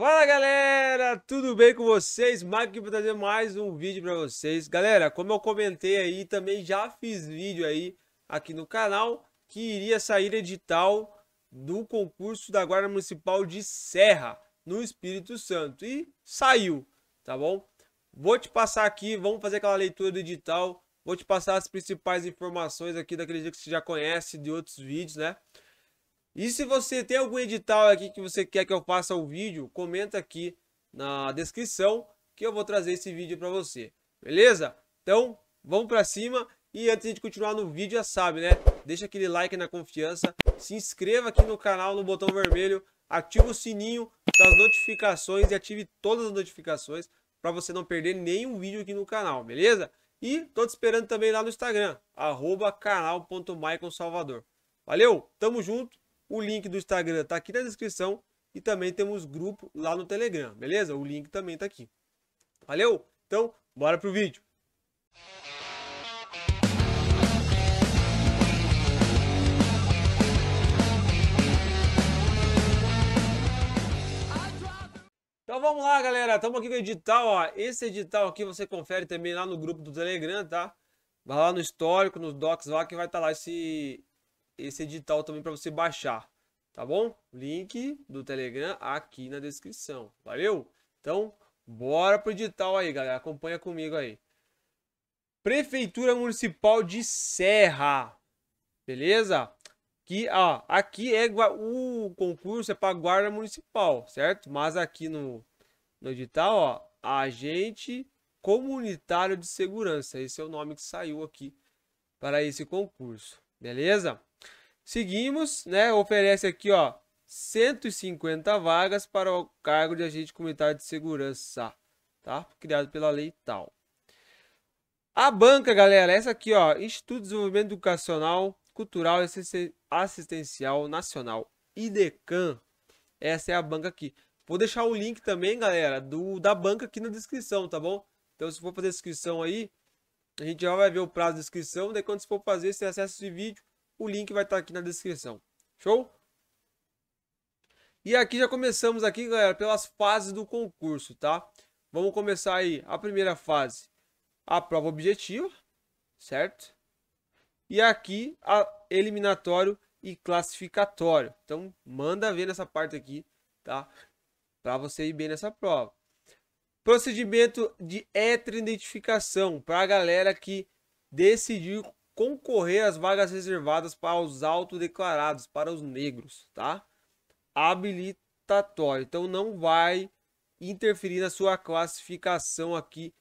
Fala galera, tudo bem com vocês? Marco aqui para trazer mais um vídeo para vocês. Galera, como eu comentei aí, também já fiz vídeo aí aqui no canal que iria sair edital do concurso da Guarda Municipal de Serra, no Espírito Santo. E saiu, tá bom? Vou te passar aqui, vamos fazer aquela leitura do edital, vou te passar as principais informações aqui daquele dia que você já conhece de outros vídeos, né? E se você tem algum edital aqui que você quer que eu faça o um vídeo, comenta aqui na descrição que eu vou trazer esse vídeo para você. Beleza? Então, vamos para cima. E antes de continuar no vídeo, já sabe, né? Deixa aquele like na confiança, se inscreva aqui no canal no botão vermelho, ativa o sininho das notificações e ative todas as notificações para você não perder nenhum vídeo aqui no canal, beleza? E tô te esperando também lá no Instagram, arroba Valeu, tamo junto o link do Instagram está aqui na descrição e também temos grupo lá no Telegram, beleza? O link também está aqui. Valeu? Então, bora pro vídeo. Então vamos lá, galera. Estamos aqui com o edital, ó. Esse edital aqui você confere também lá no grupo do Telegram, tá? Vai lá no histórico, nos docs lá que vai estar tá lá esse esse edital também para você baixar, tá bom? Link do Telegram aqui na descrição. Valeu? Então, bora pro edital aí, galera. Acompanha comigo aí. Prefeitura Municipal de Serra. Beleza? Que, ó, aqui é o concurso é para guarda municipal, certo? Mas aqui no no edital, ó, agente comunitário de segurança. Esse é o nome que saiu aqui para esse concurso. Beleza? Seguimos, né? Oferece aqui, ó, 150 vagas para o cargo de agente comunitário de segurança, tá? Criado pela lei tal. A banca, galera, essa aqui, ó, Instituto de Desenvolvimento Educacional, Cultural e Assistencial Nacional, IDECAN. Essa é a banca aqui. Vou deixar o link também, galera, do da banca aqui na descrição, tá bom? Então, se for fazer inscrição aí, a gente já vai ver o prazo de inscrição. Daí, quando você for fazer, você acessa esse vídeo o link vai estar tá aqui na descrição. Show? E aqui já começamos aqui, galera, pelas fases do concurso, tá? Vamos começar aí a primeira fase, a prova objetiva, certo? E aqui a eliminatório e classificatório. Então, manda ver nessa parte aqui, tá? Para você ir bem nessa prova. Procedimento de heteroidentificação para a galera que decidiu concorrer às vagas reservadas para os autodeclarados, para os negros, tá? Habilitatório. Então não vai interferir na sua classificação aqui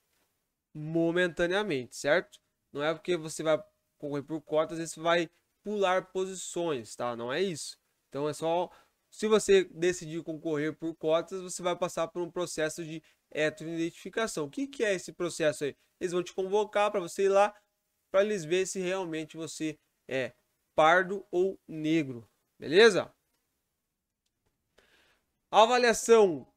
momentaneamente, certo? Não é porque você vai correr por cotas, você vai pular posições, tá? Não é isso. Então é só se você decidir concorrer por cotas, você vai passar por um processo de heteroidentificação. O que, que é esse processo aí? Eles vão te convocar para você ir lá para eles verem se realmente você é pardo ou negro, beleza? Avaliação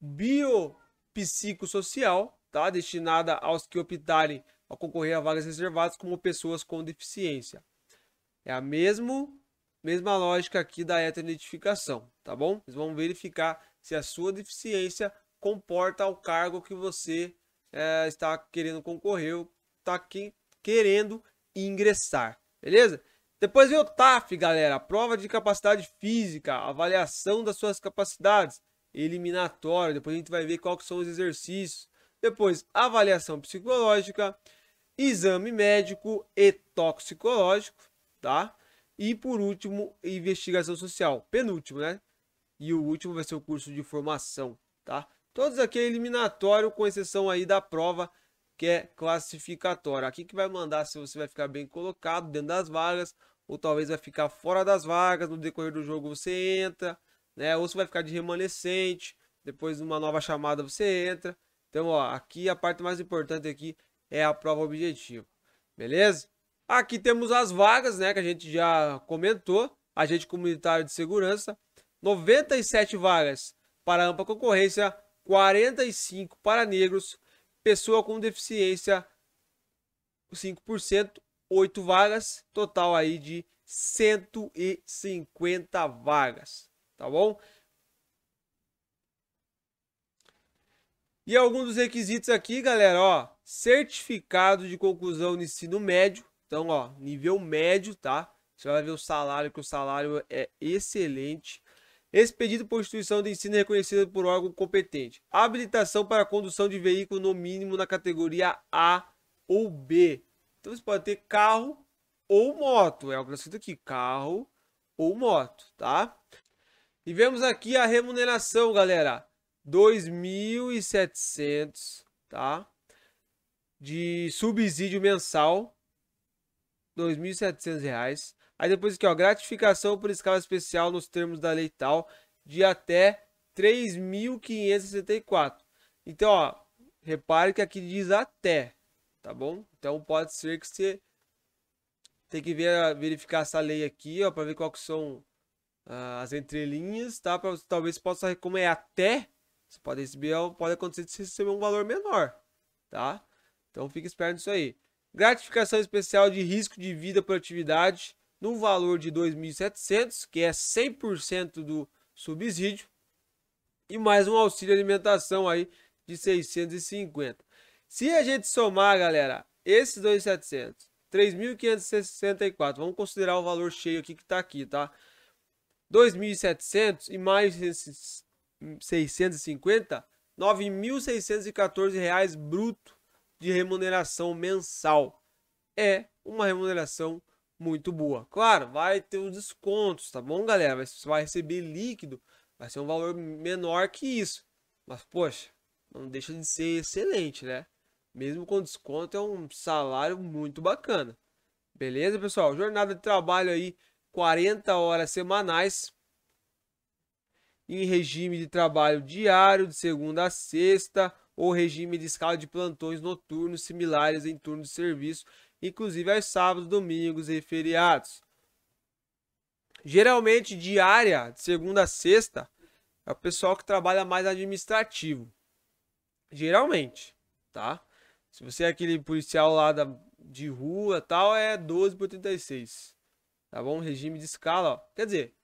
biopsicossocial, tá? Destinada aos que optarem a concorrer a vagas reservadas como pessoas com deficiência. É a mesmo, mesma lógica aqui da heteroidentificação, tá bom? Eles vão verificar se a sua deficiência comporta ao cargo que você é, está querendo concorrer, está aqui querendo ingressar, beleza? Depois vem o TAF, galera, a prova de capacidade física, avaliação das suas capacidades, eliminatória, depois a gente vai ver quais são os exercícios, depois avaliação psicológica, exame médico e toxicológico, tá? E por último, investigação social, penúltimo, né? E o último vai ser o curso de formação, tá? Todos aqui é eliminatório, com exceção aí da prova que é classificatória. Aqui que vai mandar se você vai ficar bem colocado dentro das vagas, ou talvez vai ficar fora das vagas, no decorrer do jogo você entra, né? Ou você vai ficar de remanescente, depois de uma nova chamada você entra. Então, ó, aqui a parte mais importante aqui é a prova objetiva, beleza? Aqui temos as vagas, né, que a gente já comentou, agente comunitário de segurança, 97 vagas para ampla concorrência, 45 para negros, Pessoa com deficiência, 5%, 8 vagas, total aí de 150 vagas, tá bom? E alguns dos requisitos aqui, galera, ó, certificado de conclusão de ensino médio, então, ó, nível médio, tá? Você vai ver o salário, que o salário é excelente. Expedido por instituição de ensino é reconhecida por órgão competente. Habilitação para condução de veículo no mínimo na categoria A ou B. Então você pode ter carro ou moto. É o que está aqui: carro ou moto, tá? E vemos aqui a remuneração, galera: 2.700, tá? De subsídio mensal, R$ 2.700 Aí depois aqui, ó, gratificação por escala especial nos termos da lei tal de até 3.564. Então, ó, repare que aqui diz até, tá bom? Então pode ser que você tem que ver, verificar essa lei aqui, ó, para ver qual que são ah, as entrelinhas, tá? Para talvez possa como é até, você pode receber, pode acontecer de você receber um valor menor, tá? Então fique esperto nisso aí. Gratificação especial de risco de vida por atividade no valor de 2.700, que é 100% do subsídio, e mais um auxílio alimentação aí de 650. Se a gente somar, galera, esses 2.700, 3.564, vamos considerar o valor cheio aqui que está aqui, tá? 2.700 e mais esses 650, R$ reais bruto de remuneração mensal. É uma remuneração muito boa. Claro, vai ter os descontos, tá bom, galera? Mas você vai receber líquido, vai ser um valor menor que isso. Mas, poxa, não deixa de ser excelente, né? Mesmo com desconto, é um salário muito bacana. Beleza, pessoal? Jornada de trabalho aí, 40 horas semanais. Em regime de trabalho diário, de segunda a sexta, ou regime de escala de plantões noturnos similares em turno de serviço inclusive aos sábados, domingos e feriados. Geralmente diária, de segunda a sexta, é o pessoal que trabalha mais administrativo. Geralmente, tá? Se você é aquele policial lá da, de rua tal, é 12 por 36. Tá bom? Regime de escala, ó. Quer dizer,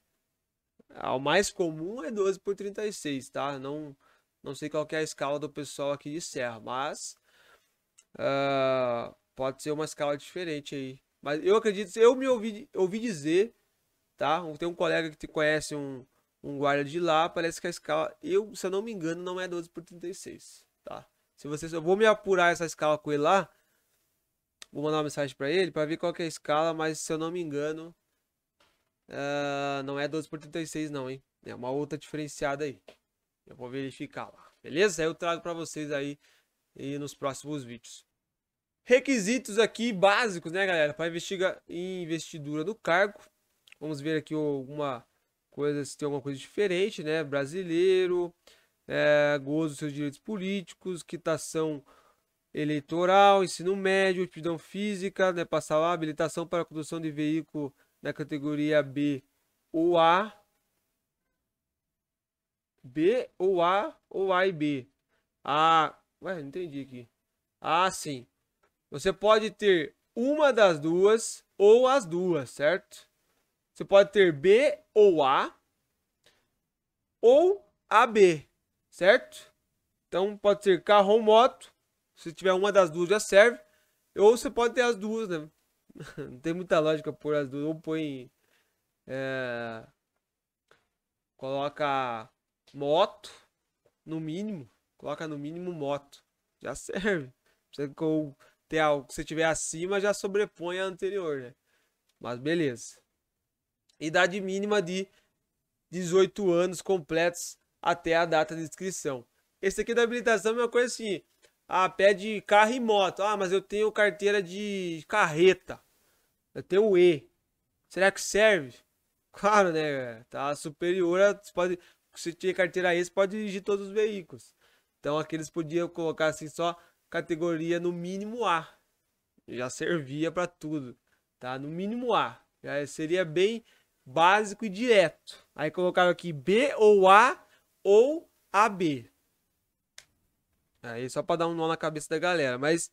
ah, o mais comum é 12 por 36, tá? Não, não sei qual é a escala do pessoal aqui de Serra, mas... Uh, Pode ser uma escala diferente aí. Mas eu acredito, eu me ouvi, ouvi dizer, tá? Tem um colega que conhece um, um guarda de lá, parece que a escala, eu, se eu não me engano, não é 12 por 36, tá? Se vocês, eu vou me apurar essa escala com ele lá, vou mandar uma mensagem para ele para ver qual que é a escala, mas se eu não me engano, uh, não é 12 por 36 não, hein? É uma outra diferenciada aí. Eu vou verificar lá, beleza? Aí eu trago para vocês aí e nos próximos vídeos. Requisitos aqui básicos, né, galera? Para investigar investidura do cargo. Vamos ver aqui alguma coisa, se tem alguma coisa diferente, né? Brasileiro, é, gozo dos seus direitos políticos, quitação eleitoral, ensino médio, aptidão física, né? Passar lá, habilitação para condução de veículo na categoria B ou A. B ou A ou A e B. A. Ué, não entendi aqui. Ah, sim. Você pode ter uma das duas ou as duas, certo? Você pode ter B ou A ou AB, certo? Então pode ser carro ou moto. Se tiver uma das duas já serve. Ou você pode ter as duas, né? Não tem muita lógica por as duas. Ou põe. É... Coloca moto. No mínimo. Coloca no mínimo moto. Já serve. Você ter algo que você tiver acima já sobrepõe a anterior, né? Mas beleza. Idade mínima de 18 anos completos até a data de inscrição. Esse aqui da habilitação é uma coisa assim. Ah, pede carro e moto. Ah, mas eu tenho carteira de carreta. Eu tenho E. Será que serve? Claro, né? Tá superior a. Você pode, se tiver carteira E, você pode dirigir todos os veículos. Então aqui eles podiam colocar assim só categoria no mínimo A. Já servia para tudo, tá? No mínimo A. Já seria bem básico e direto. Aí colocaram aqui B ou A ou AB. Aí só para dar um nó na cabeça da galera, mas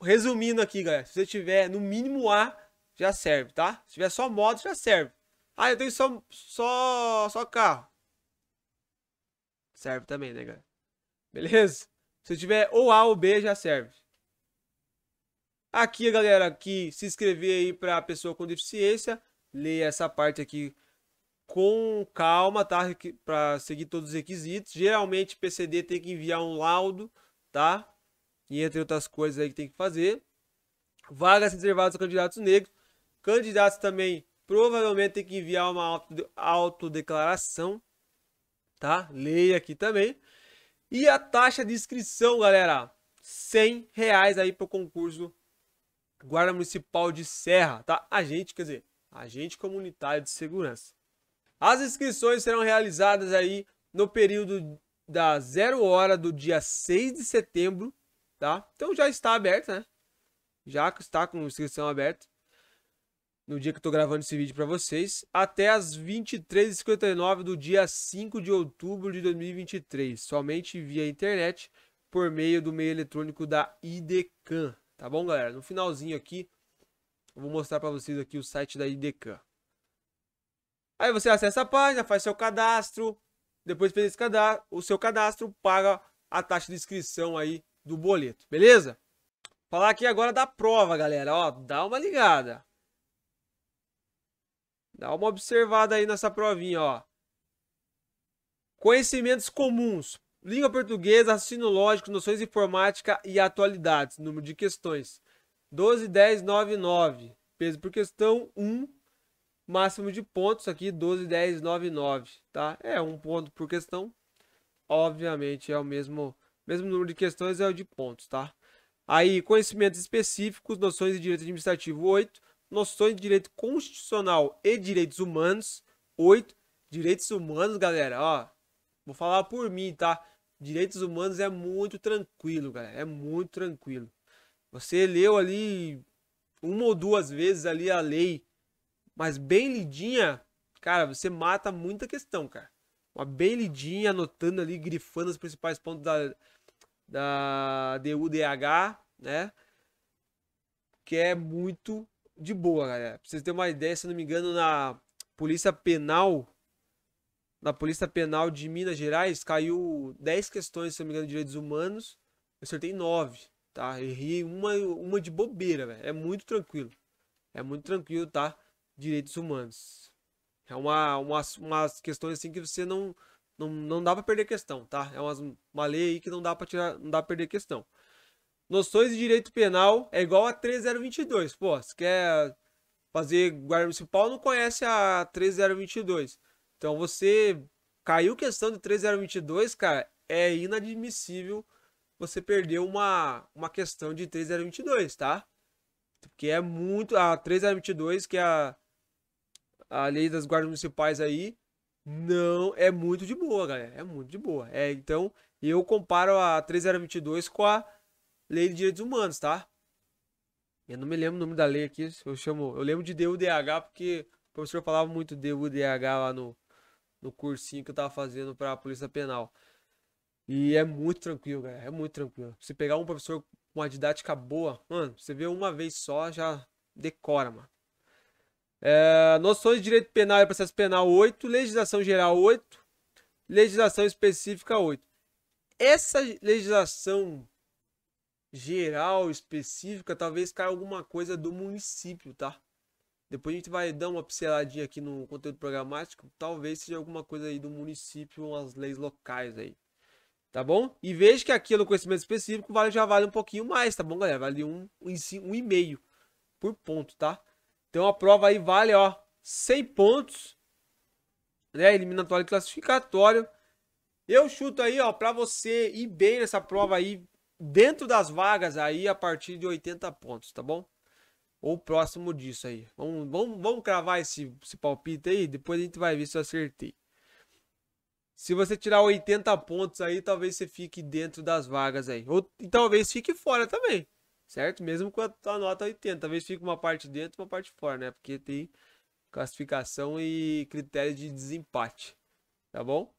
resumindo aqui, galera, se você tiver no mínimo A, já serve, tá? Se tiver só moto, já serve. Ah, eu tenho só só só carro. Serve também, né, galera? Beleza? Se tiver ou A ou B, já serve. Aqui, galera, que se inscrever aí para a pessoa com deficiência, ler essa parte aqui com calma, tá? Para seguir todos os requisitos. Geralmente, PCD tem que enviar um laudo, tá? E entre outras coisas aí que tem que fazer. Vagas reservadas a candidatos negros. Candidatos também provavelmente tem que enviar uma autodeclaração, tá? Leia aqui também. E a taxa de inscrição, galera, 100 reais aí para o concurso Guarda Municipal de Serra, tá? Agente, quer dizer, agente comunitário de segurança. As inscrições serão realizadas aí no período da zero hora do dia 6 de setembro, tá? Então já está aberta, né? Já está com inscrição aberta no dia que eu tô gravando esse vídeo para vocês, até as 23h59 do dia 5 de outubro de 2023, somente via internet, por meio do meio eletrônico da IDCAN, tá bom, galera? No finalzinho aqui, eu vou mostrar para vocês aqui o site da IDCAN. Aí você acessa a página, faz seu cadastro, depois fez esse cadastro, o seu cadastro paga a taxa de inscrição aí do boleto, beleza? Falar aqui agora da prova, galera, ó, dá uma ligada. Dá uma observada aí nessa provinha, ó. Conhecimentos comuns. Língua portuguesa, raciocínio lógico, noções de informática e atualidades. Número de questões. 12, 10, 9, 9. Peso por questão, 1. Máximo de pontos aqui, 12, 10, 9, 9. Tá? É um ponto por questão. Obviamente é o mesmo, mesmo número de questões, é o de pontos, tá? Aí, conhecimentos específicos, noções de direito administrativo, 8 noções de direito constitucional e direitos humanos. 8. Direitos humanos, galera, ó. Vou falar por mim, tá? Direitos humanos é muito tranquilo, galera. É muito tranquilo. Você leu ali uma ou duas vezes ali a lei, mas bem lidinha, cara, você mata muita questão, cara. Uma bem lidinha, anotando ali, grifando os principais pontos da, da DUDH, né? Que é muito de boa, galera. Pra vocês terem uma ideia, se não me engano, na Polícia Penal, na Polícia Penal de Minas Gerais, caiu 10 questões, se não me engano, de direitos humanos. Eu acertei 9, tá? Errei uma, uma de bobeira, velho. É muito tranquilo. É muito tranquilo, tá? Direitos humanos. É uma, umas, umas questões assim que você não, não, não dá pra perder questão, tá? É uma uma lei aí que não dá pra tirar, não dá pra perder questão. Noções de direito penal é igual a 3022. Pô, se quer fazer guarda municipal, não conhece a 3022. Então você caiu questão de 3022, cara, é inadmissível você perder uma, uma questão de 3022, tá? Porque é muito. A 3022, que é a, a lei das guardas municipais aí, não é muito de boa, galera. É muito de boa. É, então, eu comparo a 3022 com a lei de direitos humanos, tá? Eu não me lembro o nome da lei aqui, eu chamo, eu lembro de DUDH porque o professor falava muito DUDH lá no no cursinho que eu tava fazendo para a Polícia Penal. E é muito tranquilo, galera, é muito tranquilo. Se pegar um professor com uma didática boa, mano, você vê uma vez só, já decora, mano. É, noções de direito penal e processo penal 8, legislação geral 8, legislação específica 8. Essa legislação geral, específica, talvez caia alguma coisa do município, tá? Depois a gente vai dar uma pinceladinha aqui no conteúdo programático, talvez seja alguma coisa aí do município, umas leis locais aí. Tá bom? E veja que aquilo, conhecimento específico vale, já vale um pouquinho mais, tá bom, galera? Vale um, um, um e meio por ponto, tá? Então a prova aí vale, ó, 100 pontos, né? Eliminatório e classificatório. Eu chuto aí, ó, para você ir bem nessa prova aí, dentro das vagas aí a partir de 80 pontos, tá bom? Ou próximo disso aí. Vamos, vamos, vamos cravar esse, esse palpite aí, depois a gente vai ver se eu acertei. Se você tirar 80 pontos aí, talvez você fique dentro das vagas aí. Ou e talvez fique fora também, certo? Mesmo com a, a nota 80, talvez fique uma parte dentro uma parte fora, né? Porque tem classificação e critério de desempate, tá bom?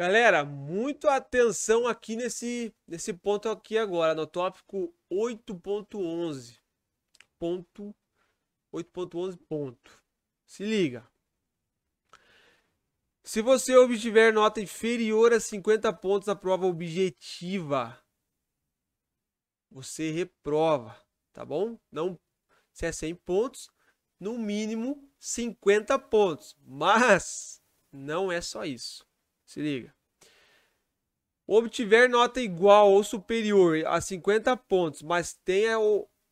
Galera, muito atenção aqui nesse, nesse ponto aqui agora, no tópico 8.11. Ponto 8.11 ponto. Se liga. Se você obtiver nota inferior a 50 pontos na prova objetiva, você reprova, tá bom? Não, se é 100 pontos, no mínimo 50 pontos. Mas não é só isso. Se liga. Obtiver nota igual ou superior a 50 pontos, mas tenha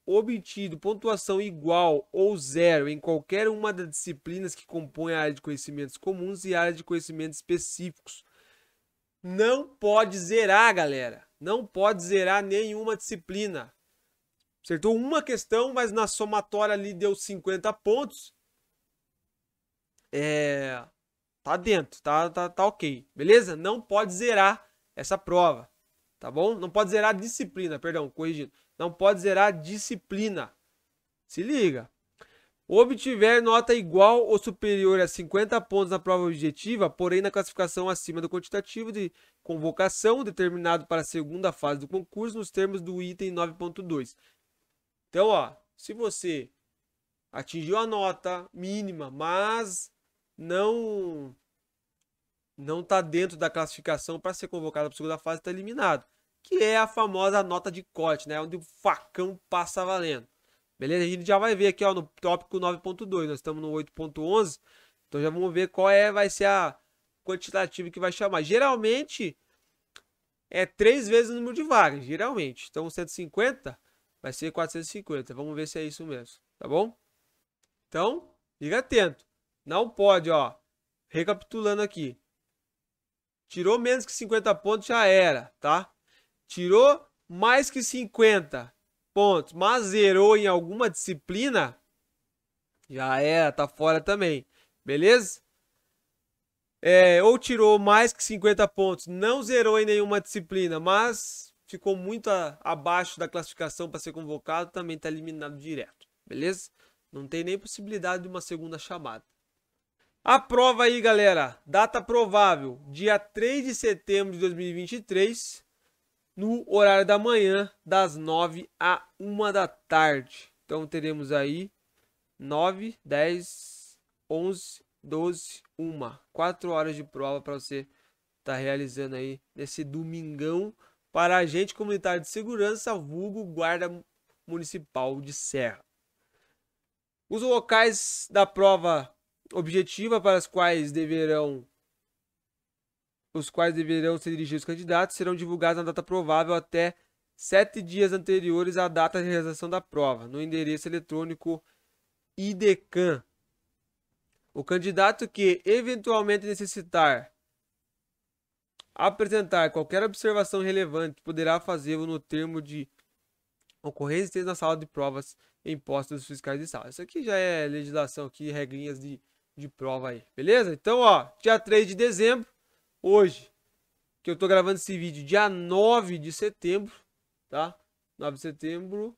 obtido pontuação igual ou zero em qualquer uma das disciplinas que compõem a área de conhecimentos comuns e a área de conhecimentos específicos. Não pode zerar, galera. Não pode zerar nenhuma disciplina. Acertou uma questão, mas na somatória ali deu 50 pontos. É... Tá dentro, tá, tá, tá ok. Beleza? Não pode zerar essa prova, tá bom? Não pode zerar a disciplina, perdão, corrigindo. Não pode zerar a disciplina. Se liga. Obtiver nota igual ou superior a 50 pontos na prova objetiva, porém na classificação acima do quantitativo de convocação determinado para a segunda fase do concurso nos termos do item 9.2. Então, ó, se você atingiu a nota mínima, mas não não está dentro da classificação para ser convocado para a segunda fase está eliminado. Que é a famosa nota de corte, né? Onde o facão passa valendo. Beleza? A gente já vai ver aqui ó, no tópico 9.2. Nós estamos no 8.11. Então já vamos ver qual é, vai ser a quantitativa que vai chamar. Geralmente é três vezes o número de vagas. Geralmente. Então 150 vai ser 450. Vamos ver se é isso mesmo. Tá bom? Então, fica atento. Não pode, ó. Recapitulando aqui. Tirou menos que 50 pontos, já era, tá? Tirou mais que 50 pontos, mas zerou em alguma disciplina, já era, tá fora também. Beleza? É, ou tirou mais que 50 pontos, não zerou em nenhuma disciplina, mas ficou muito a, abaixo da classificação para ser convocado, também está eliminado direto. Beleza? Não tem nem possibilidade de uma segunda chamada. A prova aí, galera. Data provável, dia 3 de setembro de 2023, no horário da manhã, das 9 a 1 da tarde. Então teremos aí 9, 10, 11, 12, 1. 4 horas de prova para você estar tá realizando aí nesse domingão para agente comunitário de segurança, vulgo guarda municipal de Serra. Os locais da prova objetiva para as quais deverão os quais deverão ser dirigidos os candidatos serão divulgados na data provável até sete dias anteriores à data de realização da prova, no endereço eletrônico IDECAN. O candidato que eventualmente necessitar apresentar qualquer observação relevante poderá fazê-lo no termo de ocorrência na sala de provas em posse dos fiscais de sala. Isso aqui já é legislação, aqui regrinhas de de prova aí, beleza? Então, ó, dia 3 de dezembro, hoje, que eu tô gravando esse vídeo, dia 9 de setembro, tá? 9 de setembro,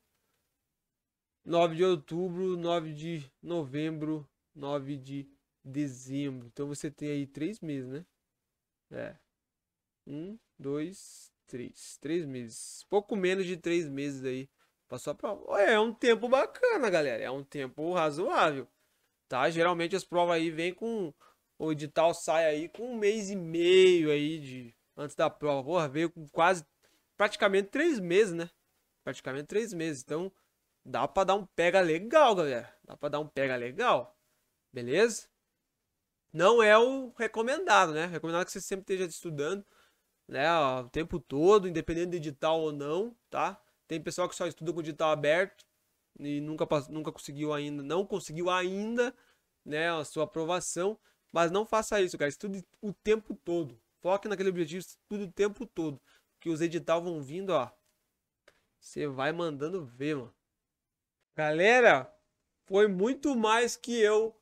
9 de outubro, 9 de novembro, 9 de dezembro. Então você tem aí três meses, né? É. Um, dois, três. Três meses. Pouco menos de três meses aí Passou sua prova. É um tempo bacana, galera. É um tempo razoável. Tá? Geralmente as provas aí vem com. O edital sai aí com um mês e meio aí de antes da prova. Porra, veio com quase. Praticamente três meses, né? Praticamente três meses. Então, dá pra dar um pega legal, galera. Dá pra dar um pega legal. Beleza? Não é o recomendado, né? Recomendado que você sempre esteja estudando, né? o tempo todo, independente do edital ou não, tá? Tem pessoal que só estuda com o edital aberto, e nunca, nunca conseguiu ainda, não conseguiu ainda, né, a sua aprovação. Mas não faça isso, cara. Estude o tempo todo. Foque naquele objetivo, estude o tempo todo. Que os edital vão vindo, ó. Você vai mandando ver, mano. Galera, foi muito mais que eu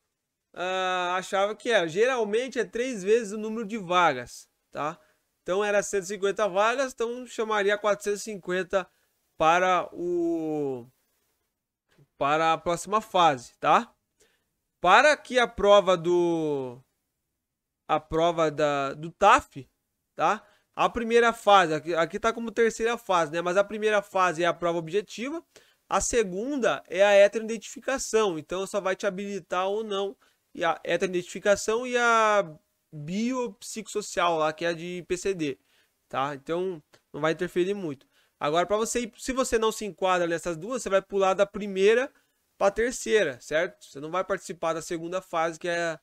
uh, achava que era. Geralmente é três vezes o número de vagas, tá? Então era 150 vagas, então chamaria 450 para o para a próxima fase, tá? Para que a prova do a prova da, do TAF, tá? A primeira fase, aqui, aqui tá como terceira fase, né? Mas a primeira fase é a prova objetiva, a segunda é a identificação. então só vai te habilitar ou não e a identificação e a biopsicossocial lá, que é a de PCD, tá? Então não vai interferir muito. Agora, para você se você não se enquadra nessas duas, você vai pular da primeira para a terceira, certo? Você não vai participar da segunda fase, que é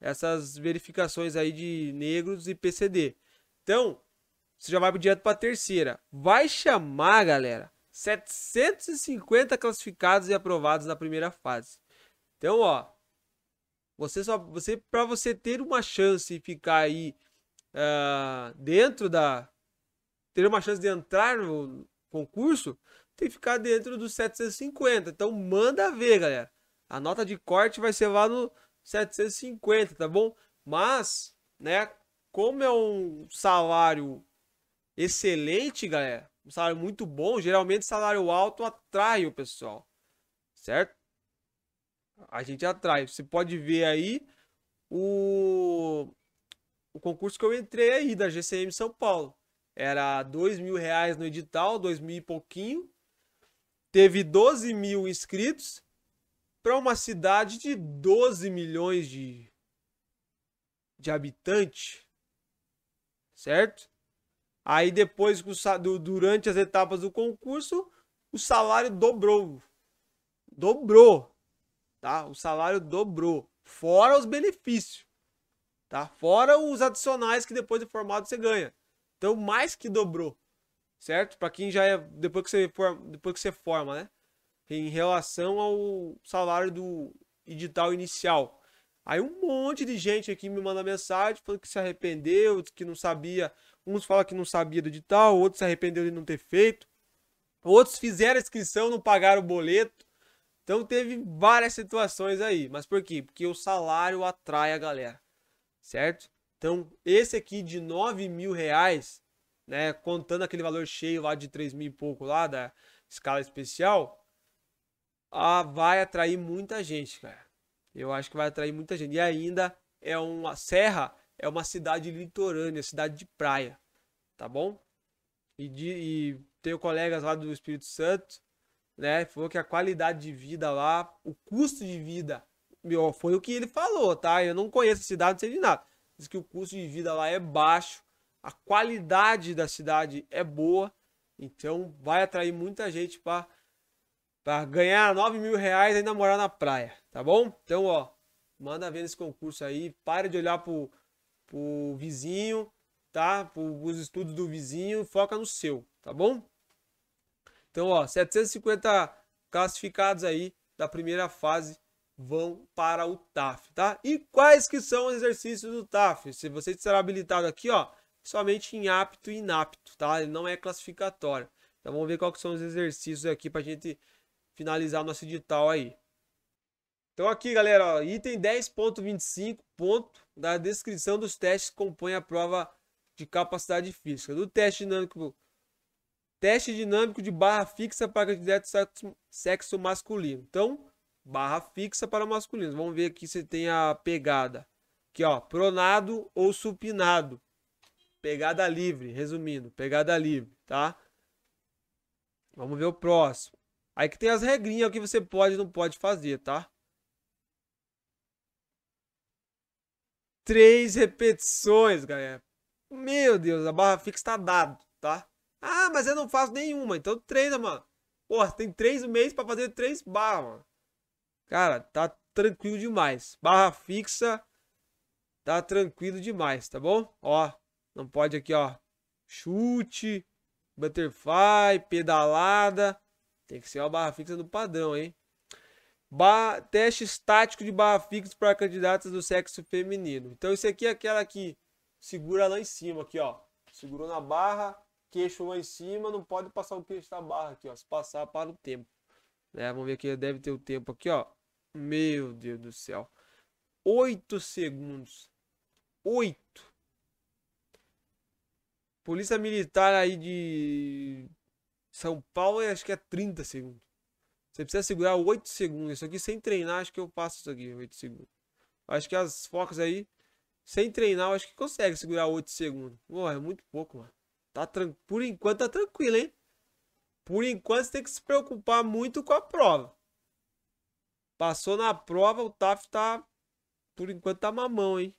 essas verificações aí de negros e PCD. Então, você já vai direto para a terceira. Vai chamar, galera, 750 classificados e aprovados na primeira fase. Então, ó, você só você para você ter uma chance e ficar aí uh, dentro da ter uma chance de entrar no concurso, tem que ficar dentro dos 750. Então manda ver, galera. A nota de corte vai ser lá no 750, tá bom? Mas, né, como é um salário excelente, galera, um salário muito bom, geralmente salário alto atrai o pessoal, certo? A gente atrai. Você pode ver aí o, o concurso que eu entrei aí da GCM São Paulo era dois mil reais no edital, dois mil e pouquinho. Teve 12 mil inscritos para uma cidade de 12 milhões de, de habitantes, certo? Aí depois, durante as etapas do concurso, o salário dobrou. Dobrou, tá? O salário dobrou, fora os benefícios, tá? Fora os adicionais que depois de formado você ganha. Então, mais que dobrou, certo? Para quem já é depois que você depois que você forma, né? Em relação ao salário do edital inicial. Aí um monte de gente aqui me manda mensagem falando que se arrependeu, que não sabia. Uns falam que não sabia do edital, outros se arrependeu de não ter feito. Outros fizeram a inscrição, não pagaram o boleto. Então teve várias situações aí. Mas por quê? Porque o salário atrai a galera, certo? Então, esse aqui de 9 mil reais, né, contando aquele valor cheio lá de 3 mil e pouco lá da escala especial, ah, vai atrair muita gente, cara. Eu acho que vai atrair muita gente. E ainda é uma serra, é uma cidade litorânea, cidade de praia, tá bom? E, de, e tenho colegas lá do Espírito Santo, né? Falou que a qualidade de vida lá, o custo de vida, meu, foi o que ele falou, tá? Eu não conheço a cidade, não sei de nada diz que o custo de vida lá é baixo, a qualidade da cidade é boa, então vai atrair muita gente para ganhar 9 mil reais e ainda morar na praia, tá bom? Então, ó, manda ver esse concurso aí, para de olhar pro, pro vizinho, tá? os estudos do vizinho, foca no seu, tá bom? Então, ó, 750 classificados aí da primeira fase vão para o TAF, tá? E quais que são os exercícios do TAF? Se você estiver habilitado aqui, ó, somente em apto e inapto, tá? Ele não é classificatório. Então vamos ver quais são os exercícios aqui para a gente finalizar nosso edital aí. Então aqui, galera, ó, item 10.25, ponto da descrição dos testes que compõe a prova de capacidade física. Do teste dinâmico, teste dinâmico de barra fixa para candidato sexo masculino. Então, barra fixa para masculinos. Vamos ver aqui se tem a pegada. Aqui, ó, pronado ou supinado. Pegada livre, resumindo, pegada livre, tá? Vamos ver o próximo. Aí que tem as regrinhas que você pode e não pode fazer, tá? Três repetições, galera. Meu Deus, a barra fixa tá dado, tá? Ah, mas eu não faço nenhuma, então treina, mano. Porra, tem três meses para fazer três barras, mano. Cara, tá tranquilo demais. Barra fixa, tá tranquilo demais, tá bom? Ó, não pode aqui, ó. Chute, butterfly, pedalada. Tem que ser uma barra fixa no padrão, hein? Ba teste estático de barra fixa para candidatas do sexo feminino. Então, isso aqui é aquela que segura lá em cima, aqui, ó. Segurou na barra, queixo lá em cima, não pode passar o queixo da barra aqui, ó. Se passar, para o tempo. Né? Vamos ver aqui, deve ter o tempo aqui, ó. Meu Deus do céu. 8 segundos. 8. Polícia Militar aí de São Paulo, acho que é 30 segundos. Você precisa segurar 8 segundos. Isso aqui sem treinar, acho que eu passo isso aqui, 8 segundos. Acho que as focas aí, sem treinar, acho que consegue segurar 8 segundos. Porra, é muito pouco, mano. Tá tran... Por enquanto tá tranquilo, hein? Por enquanto, você tem que se preocupar muito com a prova. Passou na prova, o TAF tá. Por enquanto, tá mamão, hein?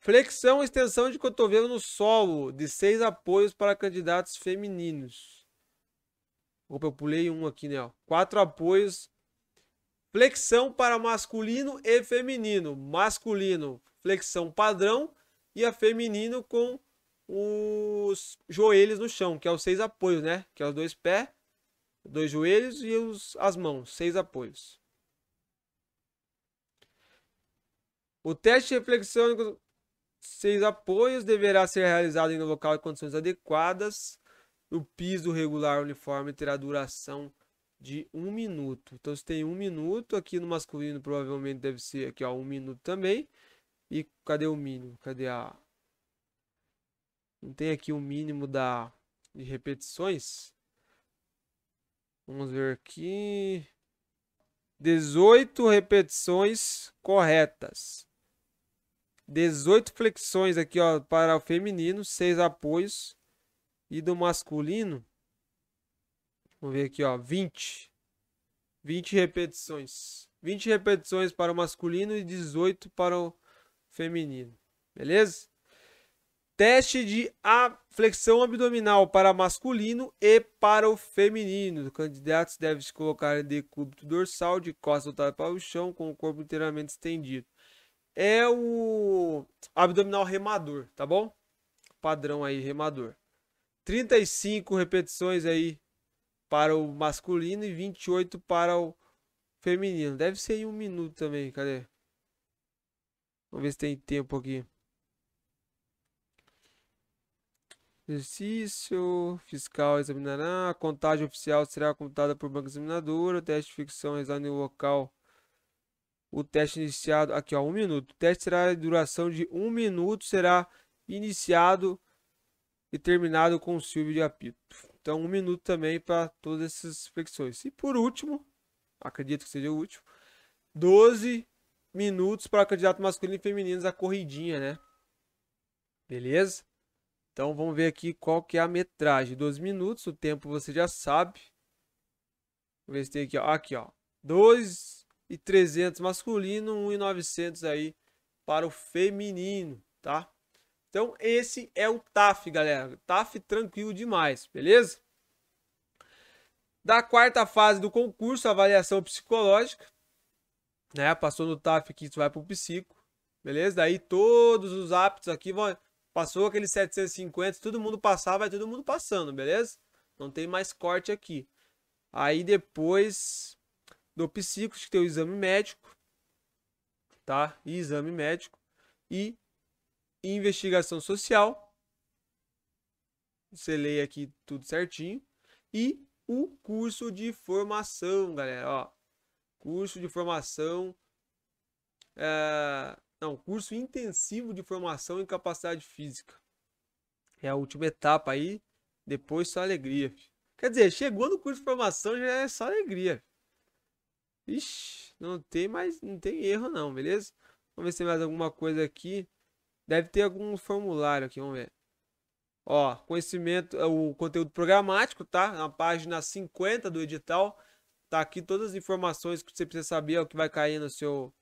Flexão extensão de cotovelo no solo, de seis apoios para candidatos femininos. Opa, eu pulei um aqui, né? Ó. Quatro apoios. Flexão para masculino e feminino. Masculino, flexão padrão. E a feminino com os joelhos no chão, que é os seis apoios, né? Que é os dois pés, dois joelhos e os, as mãos, seis apoios. O teste reflexônico seis apoios deverá ser realizado em um local e condições adequadas. O piso regular uniforme terá duração de um minuto. Então, se tem um minuto, aqui no masculino provavelmente deve ser aqui, ó, um minuto também. E cadê o mínimo? Cadê a, não tem aqui o um mínimo da, de repetições. Vamos ver aqui. 18 repetições corretas. 18 flexões aqui, ó, para o feminino, 6 apoios. E do masculino, vamos ver aqui, ó, 20. 20 repetições. 20 repetições para o masculino e 18 para o feminino. Beleza? Teste de flexão abdominal para masculino e para o feminino. Os candidatos devem se colocar em decúbito dorsal, de costas voltadas para o chão, com o corpo inteiramente estendido. É o abdominal remador, tá bom? Padrão aí, remador. 35 repetições aí para o masculino e 28 para o feminino. Deve ser em um minuto também, cadê? Vamos ver se tem tempo aqui. Exercício fiscal examinará. A contagem oficial será computada por banco examinador. O teste de ficção realizado no local. O teste iniciado. Aqui, ó, um minuto. O teste será duração de um minuto. Será iniciado e terminado com o silvio de apito. Então, um minuto também para todas essas flexões. E por último, acredito que seja o último, 12 minutos para candidato masculino e femininos a corridinha, né? Beleza? Então vamos ver aqui qual que é a metragem. 12 minutos, o tempo você já sabe. Vou ver se tem aqui, ó. Aqui, ó. 2 e masculino, 1.900 e aí para o feminino, tá? Então esse é o TAF, galera. TAF tranquilo demais, beleza? Da quarta fase do concurso, avaliação psicológica, né? Passou no TAF aqui, isso vai para o psico, beleza? Daí todos os aptos aqui vão Passou aqueles 750, todo mundo passar, vai todo mundo passando, beleza? Não tem mais corte aqui. Aí depois do psico, que tem o exame médico, tá? E exame médico e investigação social. Você lê aqui tudo certinho. E o curso de formação, galera, ó. Curso de formação é, não, é curso intensivo de formação em capacidade física. É a última etapa aí, depois só alegria. Quer dizer, chegou no curso de formação já é só alegria. Ixi, não tem mais, não tem erro não, beleza? Vamos ver se tem mais alguma coisa aqui. Deve ter algum formulário aqui, vamos ver. Ó, conhecimento, é o conteúdo programático, tá? Na página 50 do edital. Tá aqui todas as informações que você precisa saber, é o que vai cair no seu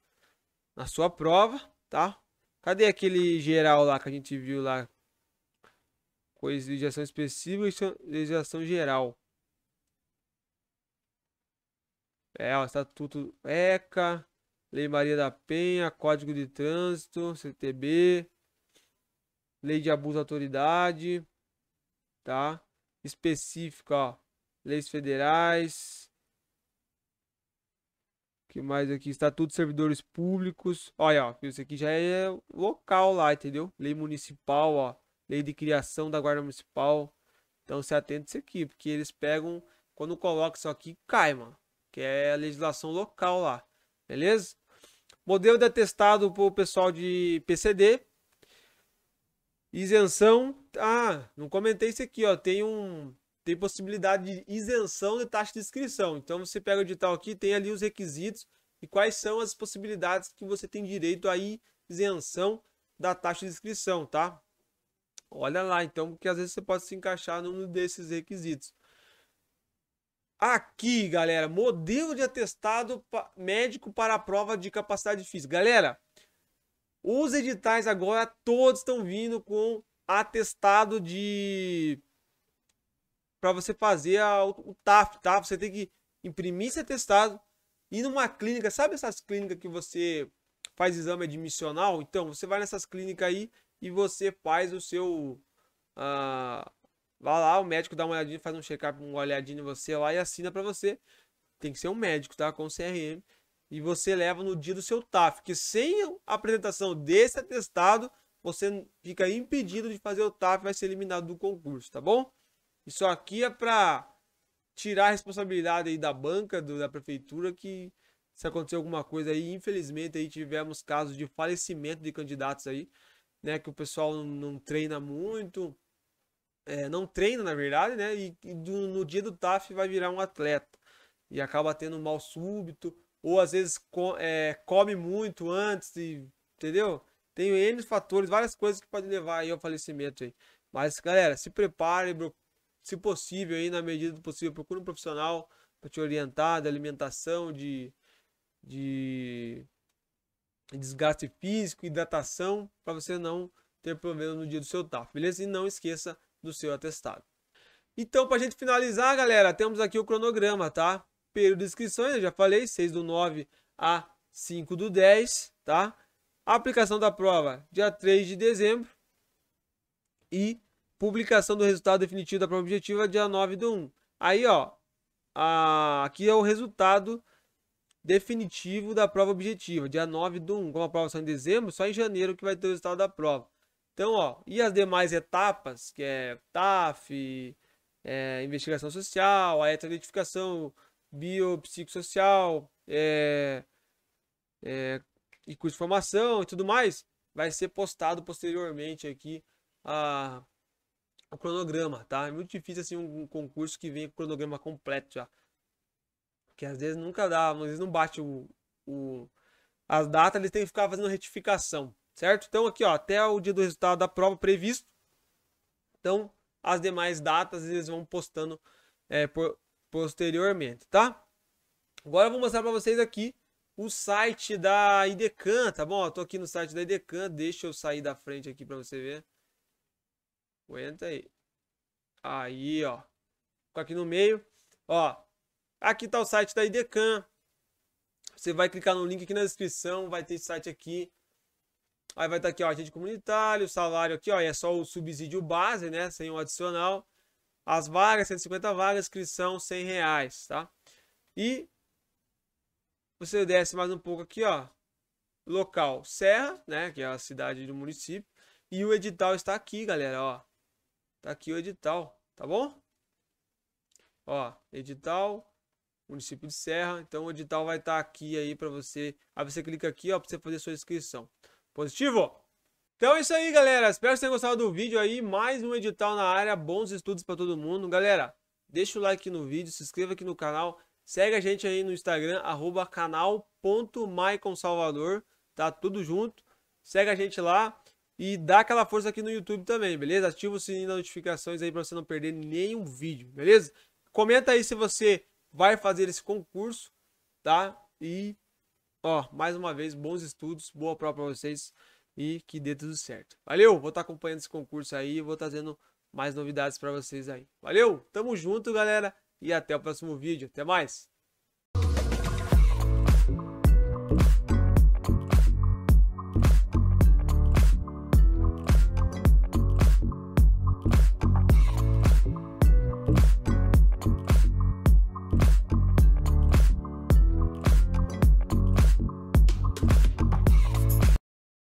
na sua prova, tá? Cadê aquele geral lá que a gente viu lá? Coisa de legislação específica e legislação geral. É, o Estatuto ECA, Lei Maria da Penha, Código de Trânsito, CTB, Lei de Abuso de Autoridade, tá? Específica, ó, leis federais, que mais aqui? Estatuto de servidores públicos. Olha, ó, isso aqui já é local lá, entendeu? Lei municipal, ó. Lei de criação da guarda municipal. Então se atenta isso aqui, porque eles pegam. Quando coloca isso aqui, cai, mano. Que é a legislação local lá. Beleza? Modelo de atestado pro pessoal de PCD. Isenção. Ah, não comentei isso aqui, ó. Tem um tem possibilidade de isenção de taxa de inscrição. Então você pega o edital aqui, tem ali os requisitos e quais são as possibilidades que você tem direito a isenção da taxa de inscrição, tá? Olha lá, então, porque às vezes você pode se encaixar num desses requisitos. Aqui, galera, modelo de atestado médico para a prova de capacidade física. Galera, os editais agora todos estão vindo com atestado de para você fazer a, o TAF, tá? Você tem que imprimir esse atestado, ir numa clínica, sabe essas clínicas que você faz exame admissional? Então, você vai nessas clínicas aí e você faz o seu... Ah, vai lá, o médico dá uma olhadinha, faz um check-up, uma olhadinha em você lá e assina para você. Tem que ser um médico, tá? Com CRM. E você leva no dia do seu TAF, que sem a apresentação desse atestado, você fica impedido de fazer o TAF, vai ser eliminado do concurso, tá bom? Isso aqui é para tirar a responsabilidade aí da banca, do, da prefeitura, que se acontecer alguma coisa aí, infelizmente aí tivemos casos de falecimento de candidatos aí, né, que o pessoal não, treina muito, é, não treina na verdade, né, e, e do, no dia do TAF vai virar um atleta e acaba tendo um mal súbito, ou às vezes com, é, come muito antes, e, entendeu? Tem N fatores, várias coisas que podem levar aí ao falecimento aí. Mas galera, se prepare, se possível, aí, na medida do possível, procura um profissional para te orientar de alimentação, de, de desgaste físico, hidratação, para você não ter problema no dia do seu TAF, beleza? E não esqueça do seu atestado. Então, para a gente finalizar, galera, temos aqui o cronograma, tá? Período de inscrições, eu já falei, 6 do 9 a 5 do 10, tá? A aplicação da prova, dia 3 de dezembro. E Publicação do resultado definitivo da prova objetiva dia 9 do 1. Aí, ó, a... aqui é o resultado definitivo da prova objetiva, dia 9 do 1. Como a prova só é em dezembro, só em janeiro que vai ter o resultado da prova. Então, ó, e as demais etapas, que é TAF, é, investigação social, a heteroidentificação biopsicossocial, é, é, e curso de formação e tudo mais, vai ser postado posteriormente aqui a, o cronograma, tá? É muito difícil assim um, concurso que vem com cronograma completo já. Porque às vezes nunca dá, às vezes não bate o, o as datas, eles têm que ficar fazendo retificação, certo? Então aqui, ó, até o dia do resultado da prova previsto. Então, as demais datas eles vão postando é, por, posteriormente, tá? Agora eu vou mostrar para vocês aqui o site da IDECAN, tá bom? Eu tô aqui no site da IDECAN, deixa eu sair da frente aqui para você ver. Aguenta aí. Aí, ó. Ficou aqui no meio. Ó, aqui tá o site da IDECAN. Você vai clicar no link aqui na descrição, vai ter esse site aqui. Aí vai estar tá aqui, ó, agente comunitário, salário aqui, ó, é só o subsídio base, né, sem o adicional. As vagas, 150 vagas, inscrição, 100 reais, tá? E você desce mais um pouco aqui, ó, local Serra, né, que é a cidade do município. E o edital está aqui, galera, ó. Tá aqui o edital, tá bom? Ó, edital, município de Serra. Então o edital vai estar tá aqui aí para você. Aí você clica aqui, ó, para você fazer sua inscrição. Positivo? Então é isso aí, galera. Espero que tenham gostado do vídeo aí. Mais um edital na área. Bons estudos para todo mundo. Galera, deixa o like no vídeo, se inscreva aqui no canal. Segue a gente aí no Instagram, arroba canal.maiconsalvador. Tá tudo junto. Segue a gente lá. E dá aquela força aqui no YouTube também, beleza? Ativa o sininho das notificações aí para você não perder nenhum vídeo, beleza? Comenta aí se você vai fazer esse concurso, tá? E, ó, mais uma vez, bons estudos, boa prova para vocês e que dê tudo certo. Valeu? Vou estar tá acompanhando esse concurso aí e vou tá trazendo mais novidades para vocês aí. Valeu? Tamo junto, galera, e até o próximo vídeo. Até mais!